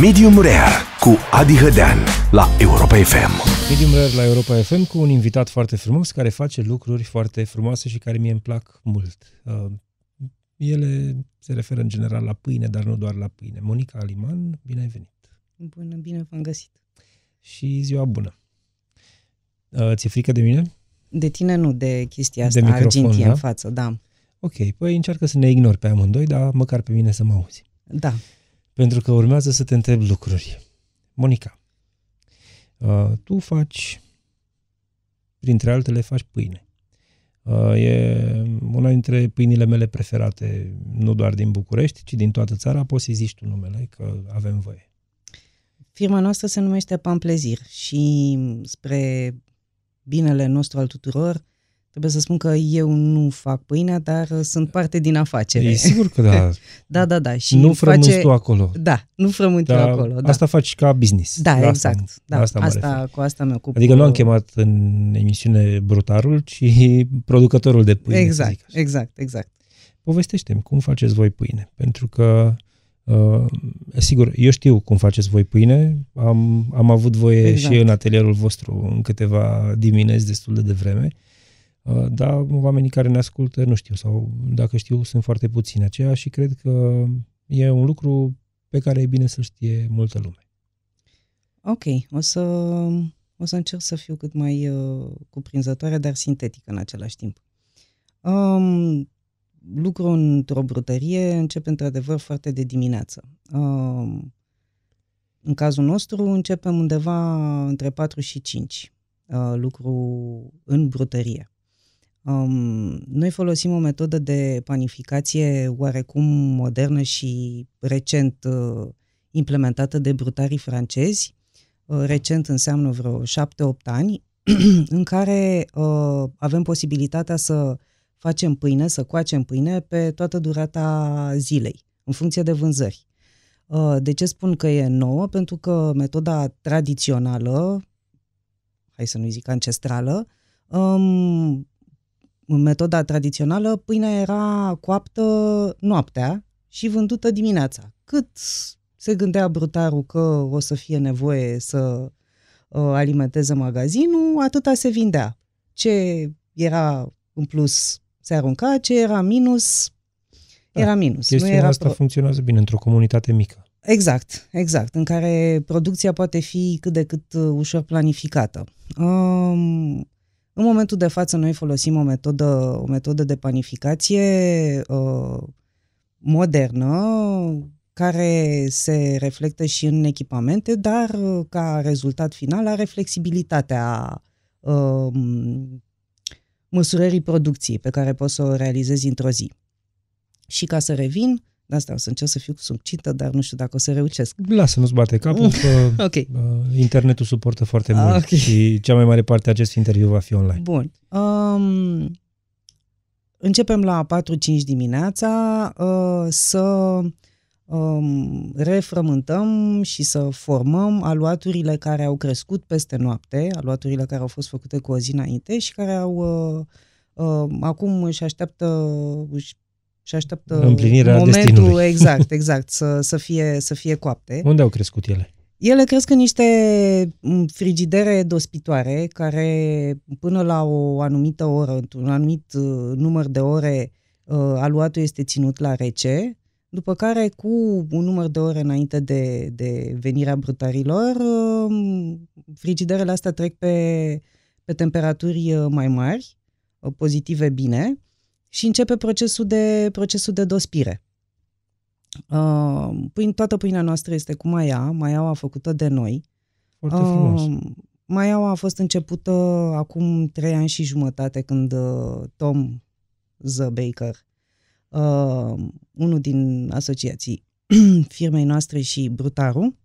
Medium Rare cu Adi Hădean la Europa FM. Medium Rare la Europa FM cu un invitat foarte frumos care face lucruri foarte frumoase și care mie îmi plac mult. Uh, ele se referă în general la pâine, dar nu doar la pâine. Monica Aliman, bine ai venit! Bună, bine v-am găsit! Și ziua bună! Uh, ți-e frică de mine? De tine nu, de chestia asta, de microfon, da? în față, da. Ok, păi încearcă să ne ignori pe amândoi, dar măcar pe mine să mă auzi. Da, pentru că urmează să te întreb lucruri. Monica, uh, tu faci, printre altele, faci pâine. Uh, e una dintre pâinile mele preferate, nu doar din București, ci din toată țara. Poți să zici tu numele, că avem voie. Firma noastră se numește Pamplezir și spre binele nostru al tuturor, Trebuie să spun că eu nu fac pâinea, dar uh, sunt parte din afacere. E sigur că da. da, da, da. Și nu frământi face... tu acolo. Da, nu frământ da, eu acolo. Da. Asta faci ca business. Da, la exact. Asta, da. Asta, asta cu asta mă ocup. Adică nu am chemat în emisiune brutarul, ci producătorul de pâine. Exact, exact, exact. Povestește-mi, cum faceți voi pâine? Pentru că Uh, sigur, eu știu cum faceți voi pâine, am, am avut voie exact. și în atelierul vostru în câteva dimineți destul de devreme. vreme. Uh, dar oamenii care ne ascultă nu știu sau dacă știu sunt foarte puțini aceia și cred că e un lucru pe care e bine să știe multă lume. Ok, o să, o să încerc să fiu cât mai uh, cuprinzătoare, dar sintetică în același timp. Um, lucru într-o brutărie începe într-adevăr foarte de dimineață. Um, în cazul nostru începem undeva între 4 și 5 uh, lucru în brutărie. Um, noi folosim o metodă de panificație oarecum modernă și recent uh, implementată de brutarii francezi, uh, recent înseamnă vreo 7-8 ani, în care uh, avem posibilitatea să facem pâine, să coacem pâine pe toată durata zilei, în funcție de vânzări. Uh, de ce spun că e nouă? Pentru că metoda tradițională, hai să nu zic ancestrală, um, în metoda tradițională, pâinea era coaptă noaptea și vândută dimineața. Cât se gândea brutarul că o să fie nevoie să uh, alimenteze magazinul, atâta se vindea. Ce era în plus se arunca, ce era minus da, era minus. Chestiunea nu era asta pro... funcționează bine într-o comunitate mică. Exact, exact, în care producția poate fi cât de cât uh, ușor planificată. Um, în momentul de față noi folosim o metodă, o metodă de panificație uh, modernă care se reflectă și în echipamente, dar uh, ca rezultat final are flexibilitatea uh, măsurării producției pe care poți să o realizezi într-o zi. Și ca să revin, de asta o să încerc să fiu subcintă, dar nu știu dacă o să reușesc. Lasă, nu-ți bate capul, mm. că okay. internetul suportă foarte ah, mult okay. și cea mai mare parte a acest interviu va fi online. Bun. Um, începem la 4-5 dimineața uh, să um, refrământăm și să formăm aluaturile care au crescut peste noapte, aluaturile care au fost făcute cu o zi înainte și care au... Uh, uh, acum își așteaptă, își și așteaptă Împlinirea momentul destinului. exact, exact, să, să, fie, să fie coapte. Unde au crescut ele? Ele cresc în niște mm, frigidere dospitoare care până la o anumită oră, într-un anumit uh, număr de ore, uh, aluatul este ținut la rece, după care cu un număr de ore înainte de, de venirea brutarilor, um, frigiderele astea trec pe, pe temperaturi uh, mai mari, pozitive bine, și începe procesul de, procesul de dospire. Uh, toată pâinea noastră este cu maia, făcut făcută de noi. Foarte uh, frumos. a fost începută acum trei ani și jumătate când uh, Tom The Baker, uh, unul din asociații firmei noastre și Brutaru,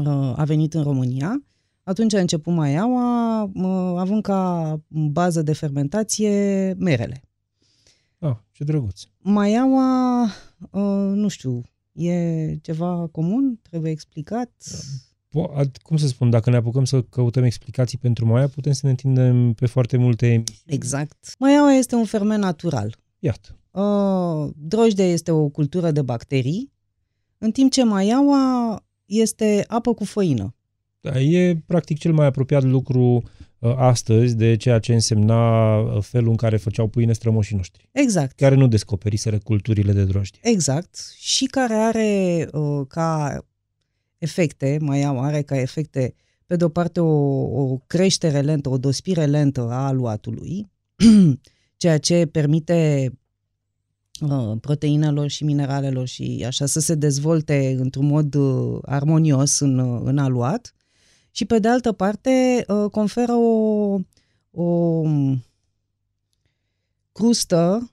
uh, a venit în România. Atunci a început maiaua, uh, având ca bază de fermentație merele. Ce drăguț. Maiaua, uh, nu știu, e ceva comun? Trebuie explicat? Da. Po- cum să spun, dacă ne apucăm să căutăm explicații pentru maia, putem să ne întindem pe foarte multe... Exact. Maiaua este un ferment natural. Iată. Uh, drojdea este o cultură de bacterii, în timp ce maiaua este apă cu făină. Da, e practic cel mai apropiat lucru Uh, astăzi de ceea ce însemna uh, felul în care făceau pâine strămoșii noștri. Exact. Care nu descoperiseră culturile de drojdie. Exact. Și care are uh, ca efecte, mai am, are ca efecte, pe de o parte, o, o creștere lentă, o dospire lentă a aluatului, ceea ce permite uh, proteinelor și mineralelor și așa să se dezvolte într-un mod uh, armonios în, uh, în aluat și pe de altă parte uh, conferă o, o um, crustă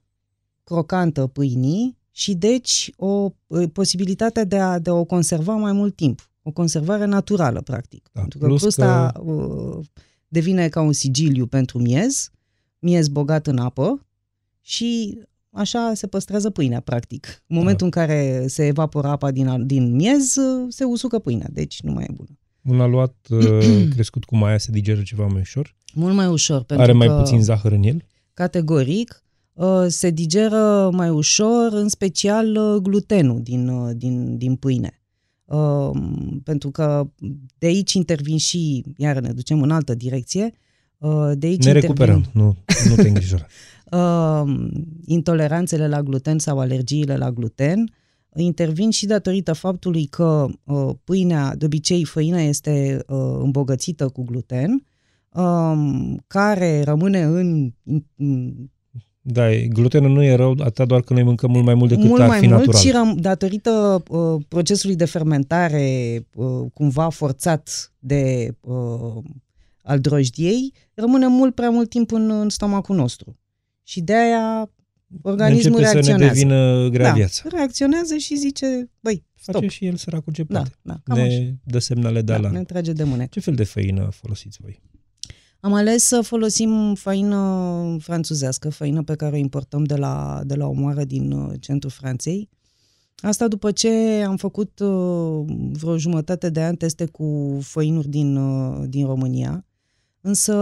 crocantă pâinii și deci o uh, posibilitatea de a, de a o conserva mai mult timp. O conservare naturală, practic. Da, pentru că crusta că... Uh, devine ca un sigiliu pentru miez, miez bogat în apă și așa se păstrează pâinea, practic. În momentul da. în care se evapora apa din, din miez, se usucă pâinea, deci nu mai e bună. Un aluat uh, crescut cu maia se digeră ceva mai ușor. Mult mai ușor. Pentru Are mai că, puțin zahăr în el? Categoric. Uh, se digeră mai ușor, în special uh, glutenul din, din, din pâine. Um, pentru că de aici intervin și, iar ne ducem în altă direcție, de aici ne recuperăm, intervin... nu, nu te îngrijora. Um, intoleranțele la gluten sau alergiile la gluten intervin și datorită faptului că uh, pâinea, de obicei făina este uh, îmbogățită cu gluten, um, care rămâne în, în da, glutenul nu e rău atât doar că noi mâncăm mult mai mult decât mult ar fi mult natural. mult și răm, datorită uh, procesului de fermentare uh, cumva forțat de uh, al drojdiei, rămâne mult prea mult timp în, în stomacul nostru. Și de aia Organismul Începe reacționează. să ne devină grea da, viață. Reacționează și zice, băi, stop. Face și el săracul ce da, poate. Da, da, ne așa. dă semnale de da, Ne trage de mâne. Ce fel de făină folosiți voi? Am ales să folosim făină franțuzească, făină pe care o importăm de la, de la o moară din uh, centrul Franței. Asta după ce am făcut uh, vreo jumătate de ani teste cu făinuri din, uh, din România, însă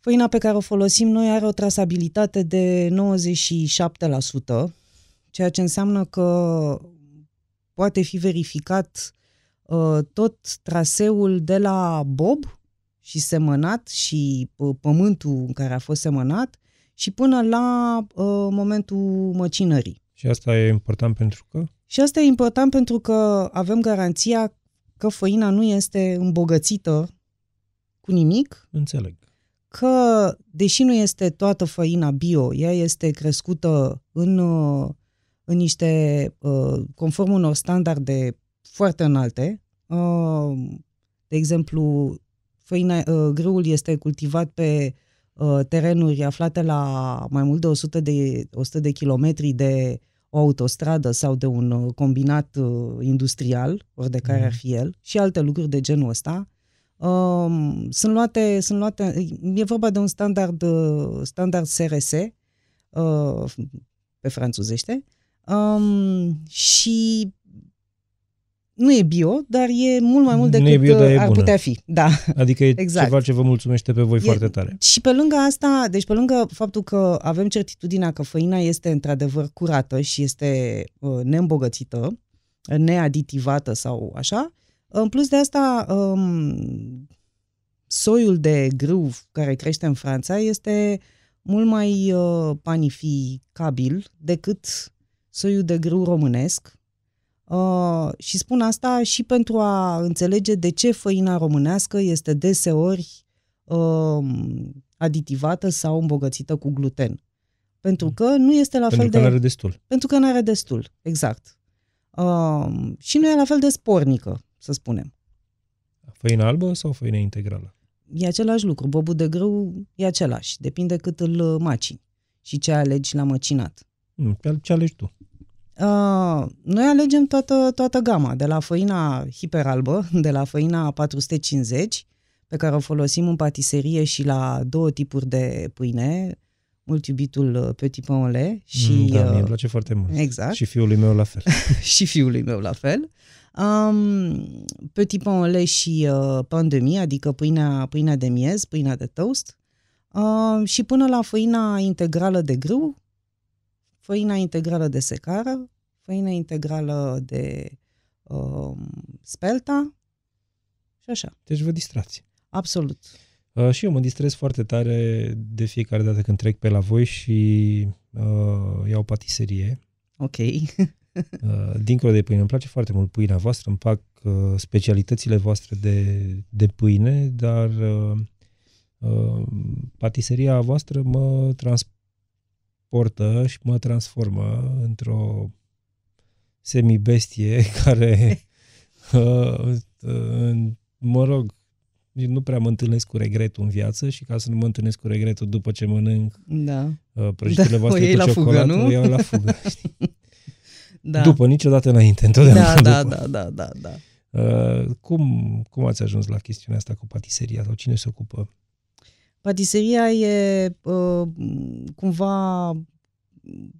Făina pe care o folosim noi are o trasabilitate de 97%, ceea ce înseamnă că poate fi verificat uh, tot traseul de la bob și semănat și uh, pământul în care a fost semănat și până la uh, momentul măcinării. Și asta e important pentru că? Și asta e important pentru că avem garanția că făina nu este îmbogățită cu nimic. Înțeleg că, deși nu este toată făina bio, ea este crescută în, uh, în niște, uh, conform unor standarde foarte înalte. Uh, de exemplu, făina, grâul este cultivat pe terenuri aflate la mai mult de 100 de, 100 de kilometri de o autostradă sau de un combinat industrial, ori de care ar mm. fi el, și alte lucruri de genul ăsta. Sunt luate, sunt luate, e vorba de un standard, standard SRS, uh, pe franțuzește, și nu e bio, dar e mult mai mult decât bio, ar bună. putea fi. Da. Adică e exact. ceva ce vă mulțumește pe voi e, foarte tare. Și pe lângă asta, deci pe lângă faptul că avem certitudinea că făina este într-adevăr curată și este uh, neîmbogățită, neaditivată sau așa, în plus de asta, um, soiul de grâu care crește în Franța este mult mai uh, panificabil decât soiul de grâu românesc. Uh, și spun asta și pentru a înțelege de ce făina românească este deseori uh, aditivată sau îmbogățită cu gluten. Pentru mm. că nu este la pentru fel de... Pentru că nu are destul. Pentru că nu are destul, exact. Uh, și nu e la fel de spornică să spunem. Făină albă sau făină integrală? E același lucru. Bobul de grâu e același. Depinde cât îl uh, maci și ce alegi la măcinat. nu ce alegi tu? Uh, noi alegem toată, toată gama, de la făina hiperalbă, de la făina 450, pe care o folosim în patiserie și la două tipuri de pâine, mult iubitul uh, Petit Pain și... Da, uh, mi place foarte mult. Exact. Și fiului meu la fel. și fiului meu la fel. Um, petit pain au lait și uh, pain de mie, adică pâinea, pâinea de miez, pâinea de toast. Uh, și până la făina integrală de grâu, făina integrală de secară, făina integrală de uh, spelta și așa. Deci vă distrați. Absolut. Uh, și eu mă distrez foarte tare de fiecare dată când trec pe la voi și uh, iau patiserie. Ok. Uh, dincolo de pâine, îmi place foarte mult pâinea voastră, îmi plac uh, specialitățile voastre de, de pâine, dar uh, patiseria voastră mă transportă și mă transformă într-o semibestie care, mă rog, nu prea mă întâlnesc cu regretul în viață și ca să nu mă întâlnesc cu regretul după ce mănânc da. prăjiturile da, voastre cu ciocolată, nu? iau la fugă. Știi? da. După, niciodată înainte, întotdeauna da, da, Da, da, da, da. Uh, cum, cum ați ajuns la chestiunea asta cu patiseria sau cine se ocupă? Patiseria e uh, cumva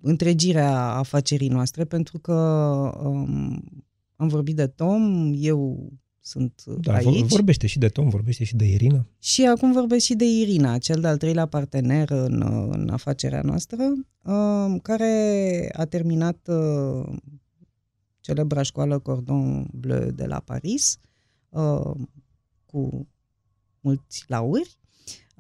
întregirea afacerii noastre pentru că um, am vorbit de Tom, eu sunt uh, da, aici. Vorbește și de Tom, vorbește și de Irina. Și acum vorbesc și de Irina, cel de-al treilea partener în, uh, în afacerea noastră, uh, care a terminat celebra școală Cordon Bleu de la Paris cu mulți lauri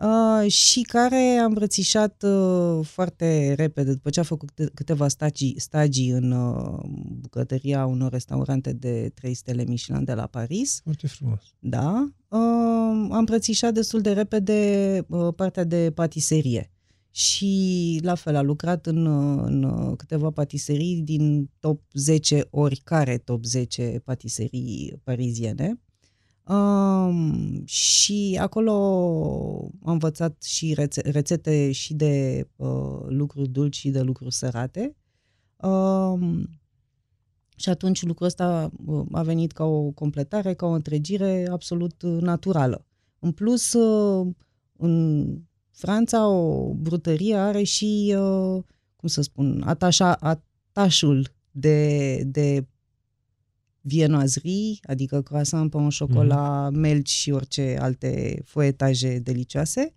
Uh, și care a îmbrățișat uh, foarte repede, după ce a făcut câteva stagii, stagii în uh, bucătăria unor restaurante de 3 stele Michelin de la Paris. Foarte frumos. Da. A îmbrățișat destul de repede partea de patiserie și la fel a lucrat în, în câteva patiserii din top 10 oricare top 10 patiserii pariziene Um, și acolo am învățat și rețe- rețete și de uh, lucruri dulci și de lucruri sărate. Um, și atunci lucrul ăsta uh, a venit ca o completare, ca o întregire absolut uh, naturală. În plus, uh, în Franța, o brutărie are și, uh, cum să spun, atașa, atașul de, de vienoazerii, adică croissant, un mhm. șocola, mm-hmm. melci și orice alte foietaje delicioase.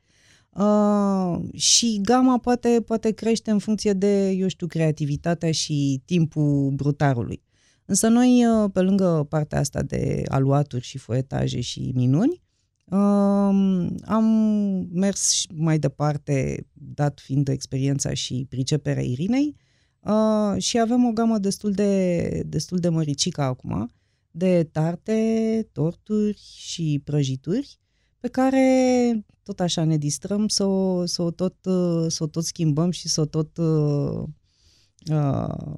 Uh, și gama poate, poate crește în funcție de, eu știu, creativitatea și timpul brutarului. Însă noi, uh, pe lângă partea asta de aluaturi și foietaje și minuni, um, am mers mai departe, dat fiind experiența și priceperea Irinei, Uh, și avem o gamă destul de, destul de măricică acum, de tarte, torturi și prăjituri, pe care tot așa ne distrăm să o, să o, tot, uh, să o tot schimbăm și să o tot uh, uh,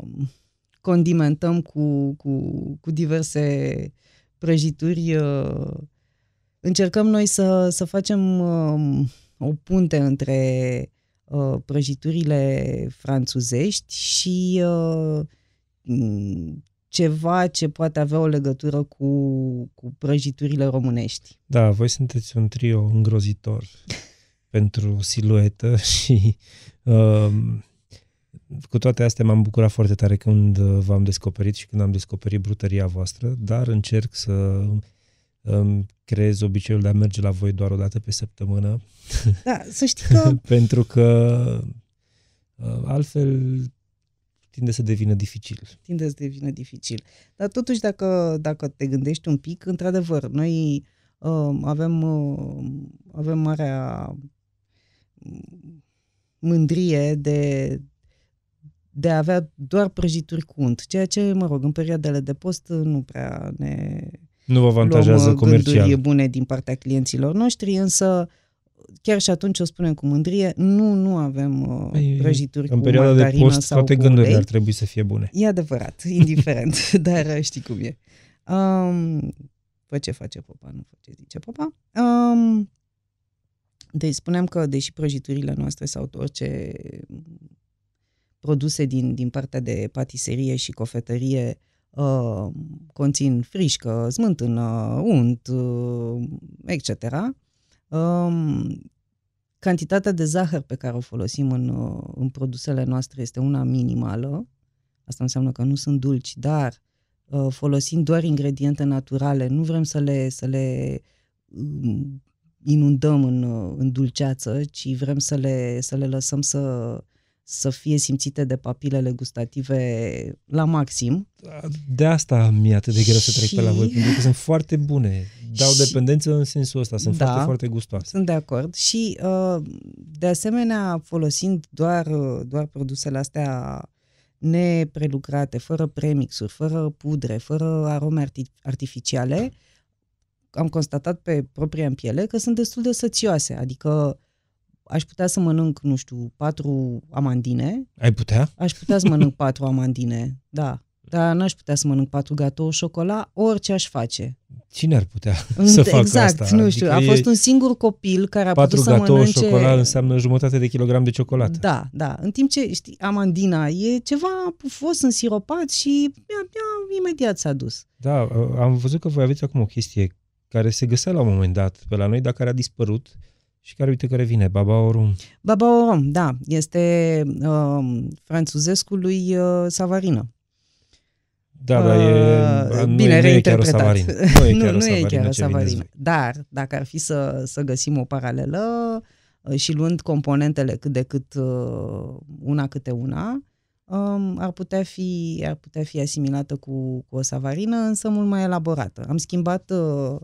condimentăm cu, cu, cu diverse prăjituri. Uh, încercăm noi să, să facem uh, o punte între Uh, prăjiturile franțuzești și uh, mm, ceva ce poate avea o legătură cu, cu prăjiturile românești. Da, voi sunteți un trio îngrozitor pentru siluetă și uh, cu toate astea m-am bucurat foarte tare când v-am descoperit și când am descoperit brutăria voastră, dar încerc să îmi creez obiceiul de a merge la voi doar o dată pe săptămână. Da, să știi că... Pentru că uh, altfel tinde să devină dificil. Tinde să devină dificil. Dar totuși, dacă, dacă te gândești un pic, într-adevăr, noi uh, avem, uh, avem marea mândrie de, de a avea doar prăjituri cu unt, ceea ce, mă rog, în perioadele de post nu prea ne nu vă avantajează luăm comercial. gânduri bune din partea clienților noștri, însă chiar și atunci o spunem cu mândrie, nu, nu avem Ei, uh, păi, prăjituri în cu perioada de post, toate gândurile ar trebui să fie bune. E adevărat, indiferent, dar uh, știi cum e. Um, fă ce face popa, nu fă ce zice popa. Um, deci spuneam că, deși prăjiturile noastre sau orice produse din, din partea de patiserie și cofetărie uh, uh, conțin frișcă, smântână, unt, uh, etc. Uh, um, cantitatea de zahăr pe care o folosim în, uh, în produsele noastre este una minimală. Asta înseamnă că nu sunt dulci, dar uh, folosind doar ingrediente naturale, nu vrem să le, să le um, inundăm în, uh, în dulceață, ci vrem să le, să le lăsăm să, să fie simțite de papilele gustative la maxim. De asta mi-e atât de greu și... să trec pe la voi, pentru că sunt foarte bune. Dau și... dependență în sensul ăsta, sunt da, foarte, foarte gustoase. Sunt de acord și uh, de asemenea, folosind doar, uh, doar produsele astea neprelucrate, fără premixuri, fără pudre, fără arome artificiale, am constatat pe propria în piele că sunt destul de sățioase, adică aș putea să mănânc, nu știu, patru amandine. Ai putea? Aș putea să mănânc patru amandine, da. Dar n-aș putea să mănânc patru gatou, șocola, orice aș face. Cine ar putea să facă exact, asta? nu știu. Adică a fost un singur copil care a putut să mănânce... Patru șocola înseamnă jumătate de kilogram de ciocolată. Da, da. În timp ce, știi, amandina e ceva pufos, siropat și mi-a, imediat s-a dus. Da, am văzut că voi aveți acum o chestie care se găsea la un moment dat pe la noi, dar care a dispărut și care, uite, care vine, Baba Orum, da, este um, uh, lui uh, Savarină. Da, dar e, uh, bine, nu, e chiar o savarină. Nu e chiar nu, o savarină, nu e chiar savarină. Dar, dacă ar fi să, să găsim o paralelă uh, și luând componentele cât de cât uh, una câte una, um, ar, putea fi, ar putea fi asimilată cu, cu o savarină, însă mult mai elaborată. Am schimbat uh,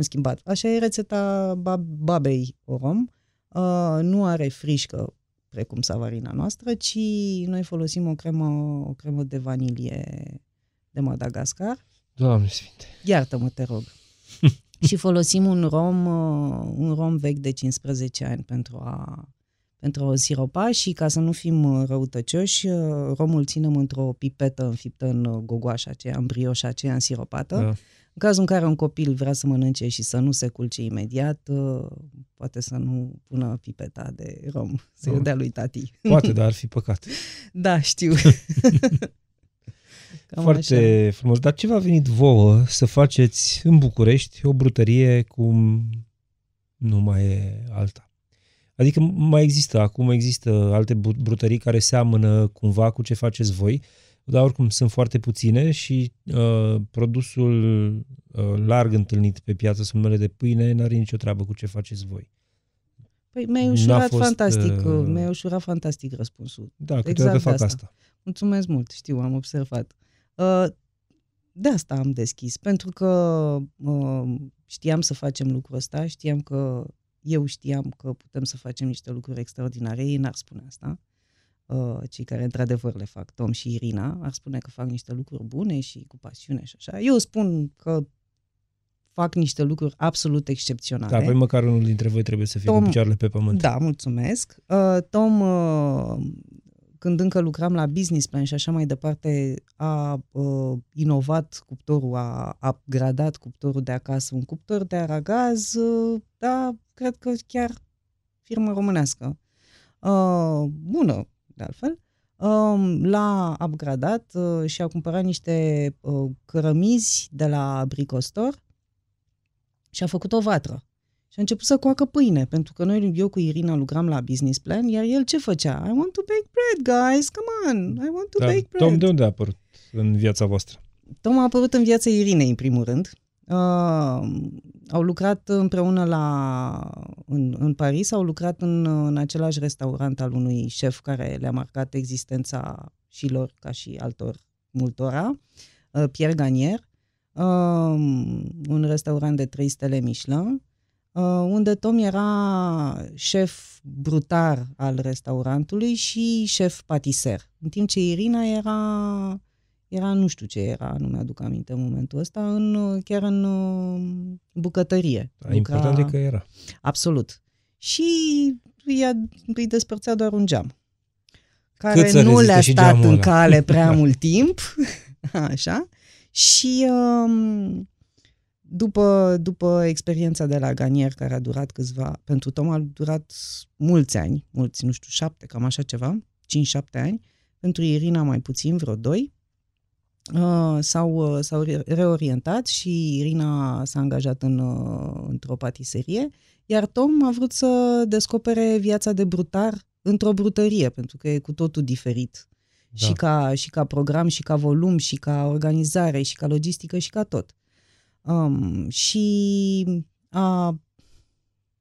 în schimbat. Așa e rețeta babei orom. Uh, nu are frișcă, precum savarina noastră, ci noi folosim o cremă, o cremă de vanilie de Madagascar. Doamne sfinte! Iartă-mă, te rog! și folosim un rom, uh, un rom vechi de 15 ani pentru a, pentru a siropa și ca să nu fim uh, răutăcioși, uh, romul ținem într-o pipetă înfiptă în uh, gogoașa aceea, în brioșa aceea siropată. Da în cazul în care un copil vrea să mănânce și să nu se culce imediat, uh, poate să nu pună pipeta de rom, să-i dea lui tati. Poate, dar ar fi păcat. da, știu. Cam Foarte așa. frumos. Dar ce v-a venit vouă să faceți în București o brutărie cum nu mai e alta? Adică mai există, acum există alte brutării care seamănă cumva cu ce faceți voi, dar oricum sunt foarte puține și uh, produsul uh, larg întâlnit pe piață sunt mele de pâine n-are nicio treabă cu ce faceți voi. Păi mi-ai ușurat fost, fantastic, uh, uh... mi-ai ușurat fantastic răspunsul. Da, câteodată exact fac asta. asta. Mulțumesc mult, știu, am observat. Uh, de asta am deschis, pentru că uh, știam să facem lucrul ăsta, știam că eu știam că putem să facem niște lucruri extraordinare, ei n-ar spune asta. Uh, cei care într-adevăr le fac, Tom și Irina, ar spune că fac niște lucruri bune și cu pasiune și așa. Eu spun că fac niște lucruri absolut excepționale. Da, păi măcar unul dintre voi trebuie să fie Tom, cu picioarele pe pământ. Da, mulțumesc. Uh, Tom, uh, când încă lucram la business plan și așa mai departe, a uh, inovat cuptorul, a upgradat cuptorul de acasă, un cuptor de aragaz, uh, da, cred că chiar firmă românească. Uh, bună, de altfel, um, l-a upgradat uh, și a cumpărat niște uh, cărămizi de la bricostor și a făcut o vatră. Și a început să coacă pâine, pentru că noi, eu cu Irina, lucram la business plan, iar el ce făcea? I want to bake bread, guys, come on, I want to Dar, bake bread. Tom, de unde a apărut în viața voastră? Tom a apărut în viața Irinei, în primul rând. Uh, au lucrat împreună la, în, în Paris, au lucrat în, în același restaurant al unui șef care le-a marcat existența și lor ca și altor multora, uh, Pierre Gagnier, um, un restaurant de trei stele Michelin, uh, unde Tom era șef brutar al restaurantului și șef patiser, în timp ce Irina era era, nu știu ce era, nu mi-aduc aminte în momentul ăsta, în, chiar în um, bucătărie. Da, Lucra... Important e că era. Absolut. Și ea îi despărțea doar un geam, care Cât nu le-a stat în cale prea mult timp, așa, și um, după, după experiența de la Ganier, care a durat câțiva, pentru Tom a durat mulți ani, mulți, nu știu, șapte, cam așa ceva, 5-7 ani, pentru Irina mai puțin, vreo doi, Uh, s-au, uh, s-au reorientat și Irina s-a angajat în, uh, într-o patiserie, iar Tom a vrut să descopere viața de brutar într-o brutărie, pentru că e cu totul diferit. Da. Și, ca, și ca program, și ca volum, și ca organizare, și ca logistică, și ca tot. Um, și a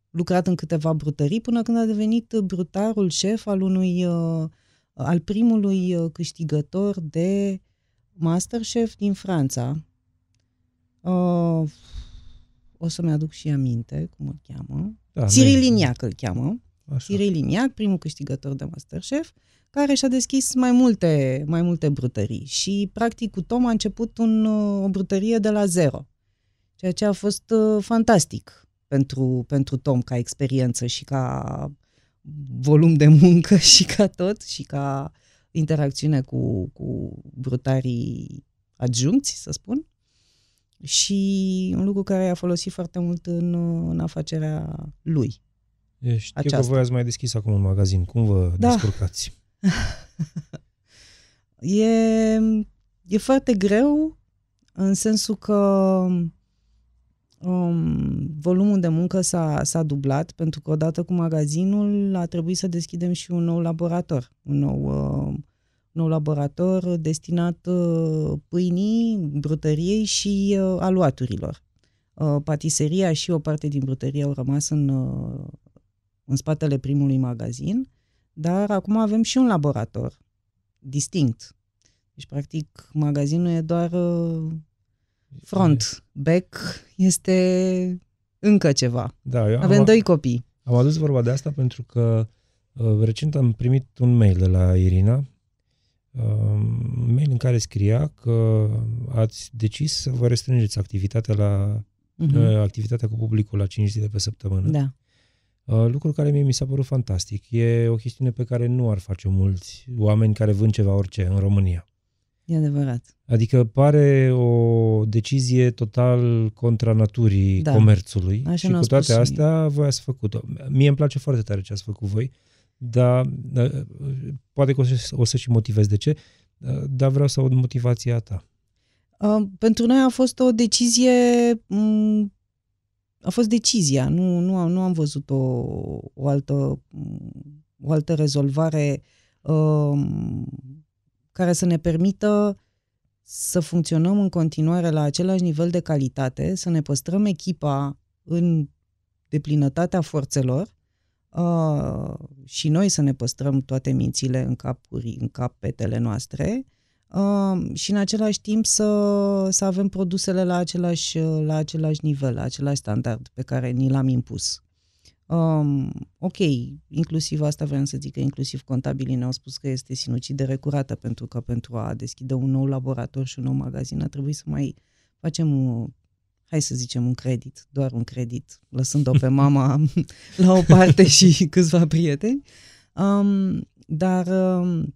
lucrat în câteva brutării până când a devenit brutarul șef al unui, al primului câștigător de Masterchef din Franța. Uh, o să-mi aduc și aminte cum îl cheamă. Da, Cyril Liniac îl cheamă. Așa. Cyril Liniac, primul câștigător de Masterchef, care și-a deschis mai multe, mai multe brutării. Și, practic, cu Tom a început un, uh, o brutărie de la zero, ceea ce a fost uh, fantastic pentru, pentru Tom ca experiență și ca volum de muncă și ca tot și ca uh, interacțiune cu, cu brutarii adjuncți, să spun, și un lucru care a folosit foarte mult în, în afacerea lui. Eu știu aceasta. că voi ați mai deschis acum un magazin. Cum vă da. descurcați? e, e foarte greu în sensul că Um, volumul de muncă s-a, s-a dublat, pentru că odată cu magazinul a trebuit să deschidem și un nou laborator, un nou, uh, nou laborator destinat uh, pâinii, brutăriei și uh, aluaturilor. Uh, patiseria și o parte din brutărie au rămas în, uh, în spatele primului magazin, dar acum avem și un laborator distinct. Deci, practic, magazinul e doar uh, front, back este încă ceva. Da, eu Avem am, doi copii. Am adus vorba de asta pentru că uh, recent am primit un mail de la Irina, uh, mail în care scria că ați decis să vă restrângeți activitatea la uh-huh. uh, activitatea cu publicul la 5 zile pe săptămână. Da. Uh, lucru care mie mi s-a părut fantastic. E o chestiune pe care nu ar face mulți oameni care vând ceva orice în România. E adevărat. Adică pare o decizie total contra naturii da. comerțului Așa și cu toate astea voi ați făcut-o. Mie îmi place foarte tare ce ați făcut voi, dar da, poate că o să, o să și motivez de ce, dar vreau să aud motivația ta. Uh, pentru noi a fost o decizie, mm, a fost decizia, nu, nu, am, nu am văzut o, o, altă, mm, o altă rezolvare uh, care să ne permită să funcționăm în continuare la același nivel de calitate, să ne păstrăm echipa în deplinătatea forțelor uh, și noi să ne păstrăm toate mințile în, capuri, în capetele noastre uh, și în același timp să, să avem produsele la același, la același nivel, la același standard pe care ni l-am impus. Um, ok, inclusiv asta vreau să zic că inclusiv contabilii ne-au spus că este sinucidere curată pentru că pentru a deschide un nou laborator și un nou magazin a trebuit să mai facem, o, hai să zicem, un credit, doar un credit, lăsând-o pe mama la o parte și câțiva prieteni. Um, dar um,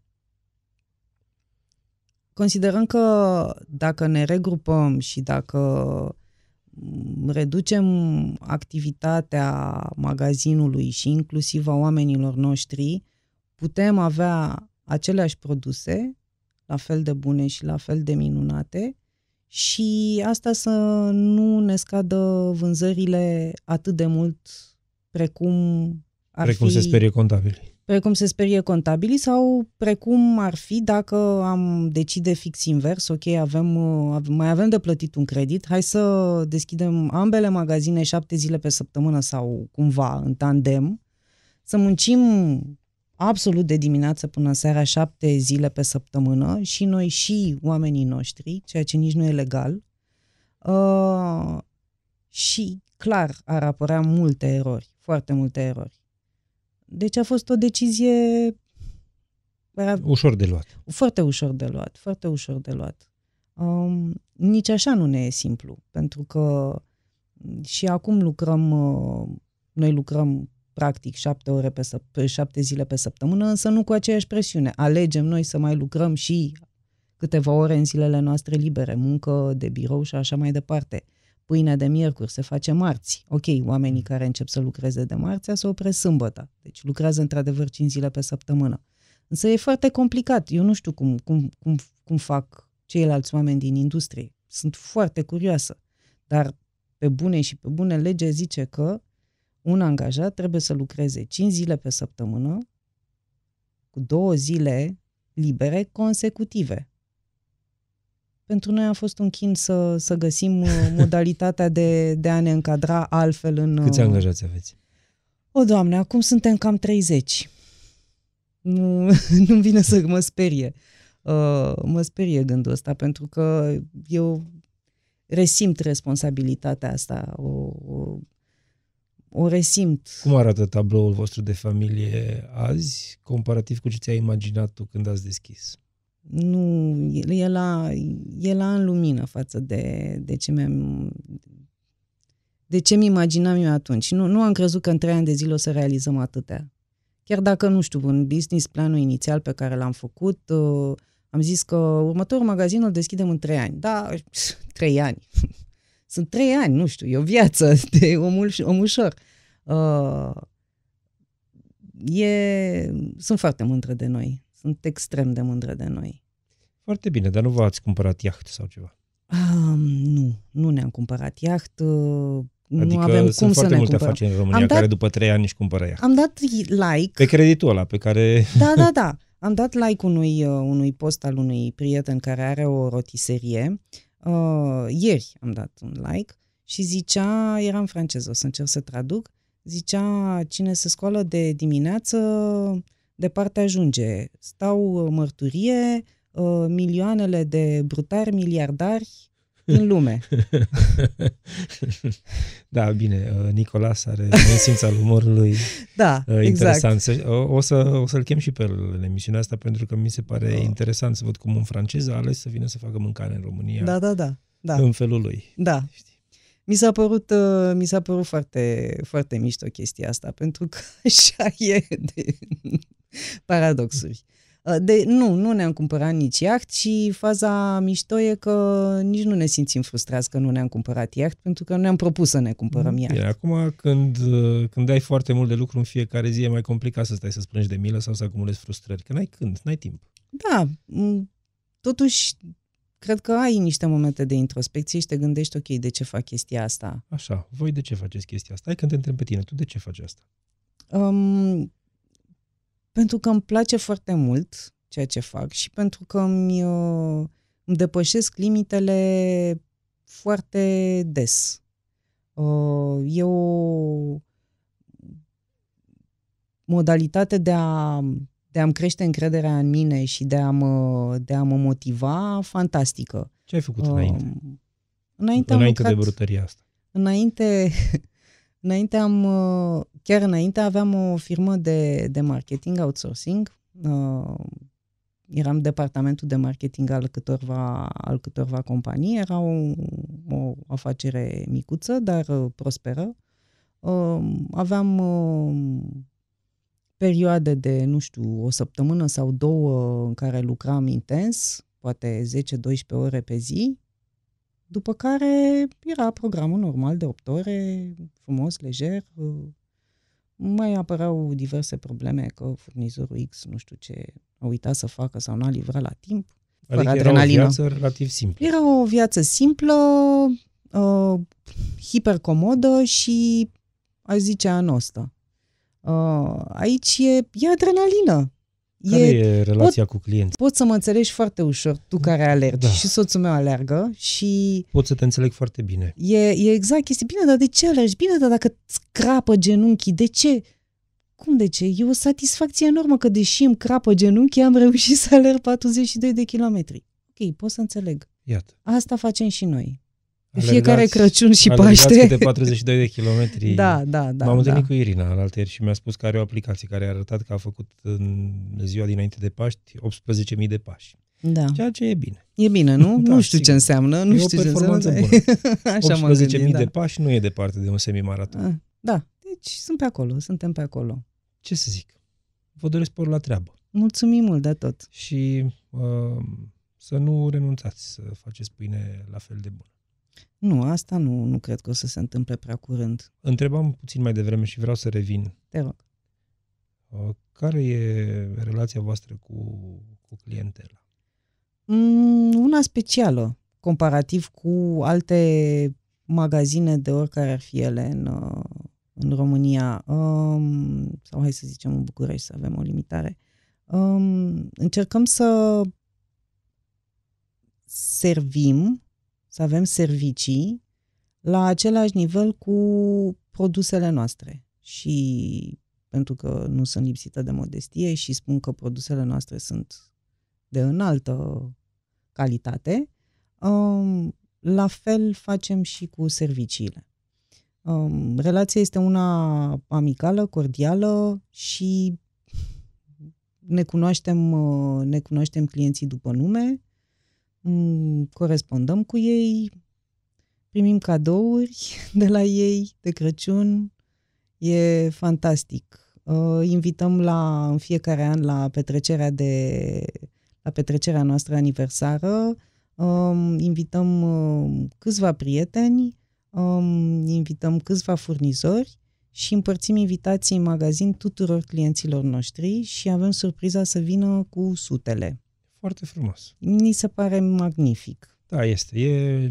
considerăm că dacă ne regrupăm și dacă reducem activitatea magazinului și inclusiv a oamenilor noștri, putem avea aceleași produse, la fel de bune și la fel de minunate, și asta să nu ne scadă vânzările atât de mult precum ar precum fi, se sperie contabilii. Precum se sperie contabilii sau precum ar fi dacă am decide fix invers, ok, avem, mai avem de plătit un credit, hai să deschidem ambele magazine șapte zile pe săptămână sau cumva în tandem, să muncim absolut de dimineață până seara, șapte zile pe săptămână, și noi și oamenii noștri, ceea ce nici nu e legal. Uh, și clar ar apărea multe erori, foarte multe erori. Deci a fost o decizie... Ușor de luat. Foarte ușor de luat, foarte ușor de luat. Um, nici așa nu ne e simplu, pentru că și acum lucrăm, uh, noi lucrăm practic șapte ore pe, săp- pe șapte zile pe săptămână, însă nu cu aceeași presiune. Alegem noi să mai lucrăm și câteva ore în zilele noastre libere, muncă de birou și așa mai departe pâine de miercuri se face marți. Ok, oamenii mm. care încep să lucreze de marți se opresc sâmbătă. Deci lucrează într-adevăr 5 zile pe săptămână. Însă e foarte complicat. Eu nu știu cum, cum, cum, cum fac ceilalți oameni din industrie. Sunt foarte curioasă. Dar pe bune și pe bune lege zice că un angajat trebuie să lucreze 5 zile pe săptămână cu două zile libere consecutive. Pentru noi a fost un chin să, să găsim uh, modalitatea de, de a ne încadra altfel în... Câți uh, angajați aveți? O, Doamne, acum suntem cam 30. Nu, nu vine să mă sperie. Uh, mă sperie gândul ăsta, pentru că eu resimt responsabilitatea asta. O, o, o resimt. Cum arată tabloul vostru de familie azi, comparativ cu ce ți-ai imaginat tu când ați deschis? nu, e la, e la în lumină față de, de ce mi-am de ce mi imaginam eu atunci. Nu, nu am crezut că în trei ani de zile o să realizăm atâtea. Chiar dacă, nu știu, în business planul inițial pe care l-am făcut, uh, am zis că următorul magazin îl deschidem în trei ani. Da, trei ani. Sunt trei ani, nu știu, e o viață de omul, om ușor. Uh, e, sunt foarte mândră de noi. Sunt extrem de mândre de noi. Foarte bine, dar nu v-ați cumpărat iaht sau ceva? Um, nu, nu ne-am cumpărat iaht. Uh, adică nu avem sunt cum foarte să ne multe afaceri în România am dat, care după trei ani își cumpără iaht. Am dat like. Pe creditul ăla pe care... Da, da, da. Am dat like unui, uh, unui post al unui prieten care are o rotiserie. Uh, ieri am dat un like și zicea, era în franceză, o să încerc să traduc, zicea cine se scoală de dimineață departe ajunge. Stau uh, mărturie uh, milioanele de brutari, miliardari în lume. da, bine, uh, Nicolas are simț al umorului da, uh, exact. interesant. Exact. O, să, o să-l chem și pe el în emisiunea asta pentru că mi se pare da. interesant să văd cum un francez a ales să vină să facă mâncare în România. Da, da, da. da. În felul lui. Da. Mi s-a părut, mi s-a părut foarte, foarte mișto chestia asta, pentru că așa e de, paradoxuri. Uh, de, nu, nu ne-am cumpărat nici iaht și faza mișto e că nici nu ne simțim frustrați că nu ne-am cumpărat iaht, pentru că nu ne-am propus să ne cumpărăm mm. iaht. Bine, acum când, uh, când ai foarte mult de lucru în fiecare zi, e mai complicat să stai să plângi de milă sau să acumulezi frustrări, că n-ai când, n-ai timp. Da, totuși cred că ai niște momente de introspecție și te gândești, ok, de ce fac chestia asta? Așa, voi de ce faceți chestia asta? Hai când te întreb pe tine, tu de ce faci asta? Um, pentru că îmi place foarte mult ceea ce fac și pentru că îmi, uh, îmi depășesc limitele foarte des. Uh, e o modalitate de a de a-mi crește încrederea în mine și de a mă, de a mă motiva, fantastică. Ce ai făcut înainte? Um, înainte, înainte am lucrat, de brutăria asta. Înainte, înainte am, uh, Chiar înainte aveam o firmă de, de marketing, outsourcing. Uh, eram departamentul de marketing al câtorva, al câtorva companii. Era o, o afacere micuță, dar uh, prosperă. Uh, aveam uh, perioade de, nu știu, o săptămână sau două în care lucram intens, poate 10-12 ore pe zi, după care era programul normal de 8 ore, frumos, lejer, uh, mai apăreau diverse probleme că furnizorul X nu știu ce a uitat să facă sau n-a livrat la timp. Adică fără era adrenalină. o viață relativ simplă. Era o viață simplă, uh, hipercomodă și aș zice anostă. Uh, aici e, e adrenalină. Care e, e relația pot, cu clienții? Poți să mă înțelegi foarte ușor, tu da. care alergi. Da. Și soțul meu alergă și... Pot să te înțeleg foarte bine. E, e exact este Bine, dar de ce alergi? Bine, dar dacă îți crapă genunchii, de ce? Cum de ce? E o satisfacție enormă că deși îmi crapă genunchii, am reușit să alerg 42 de kilometri. Ok, pot să înțeleg. Iată. Asta facem și noi. De fiecare Crăciun și Paște. câte 42 de kilometri. Da, da, da. M-am da. întâlnit cu Irina în alteri și mi-a spus că are o aplicație care a arătat că a făcut în ziua dinainte de Paști 18.000 de pași. Da. Ceea ce e bine. E bine, nu? Da, nu știu sigur. ce înseamnă. Nu e știu o performanță ce înseamnă. bună. 18.000 da. de pași nu e departe de un semimaraton. Ah, da, deci sunt pe acolo, suntem pe acolo. Ce să zic? Vă doresc spor la treabă. Mulțumim mult de tot. Și uh, să nu renunțați să faceți pâine la fel de bună. Nu, asta nu, nu cred că o să se întâmple prea curând. Întrebam puțin mai devreme și vreau să revin. Te rog. Uh, care e relația voastră cu, cu clientela? Mm, una specială, comparativ cu alte magazine de oricare ar fi ele în, uh, în România, um, sau hai să zicem în București să avem o limitare. Um, încercăm să servim să avem servicii la același nivel cu produsele noastre. Și pentru că nu sunt lipsită de modestie și spun că produsele noastre sunt de înaltă calitate, um, la fel facem și cu serviciile. Um, relația este una amicală, cordială și ne cunoaștem, uh, ne cunoaștem clienții după nume, Mm, corespondăm cu ei, primim cadouri de la ei de Crăciun, e fantastic. Uh, invităm la, în fiecare an la petrecerea, de, la petrecerea noastră aniversară, um, invităm uh, câțiva prieteni, um, invităm câțiva furnizori și împărțim invitații în magazin tuturor clienților noștri și avem surpriza să vină cu sutele foarte frumos. Mi se pare magnific. Da, este. E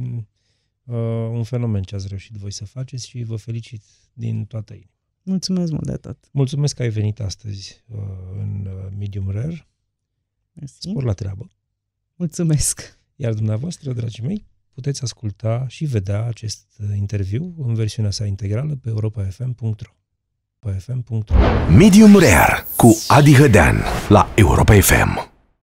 uh, un fenomen ce ați reușit voi să faceți și vă felicit din toată inima. Mulțumesc mult de tot. Mulțumesc că ai venit astăzi uh, în uh, Medium Rare. Mersi. Spor la treabă. Mulțumesc. Iar dumneavoastră, dragii mei, puteți asculta și vedea acest uh, interviu în versiunea sa integrală pe europafm.ro. Europa Medium Rare cu Adi Hădean la Europa FM.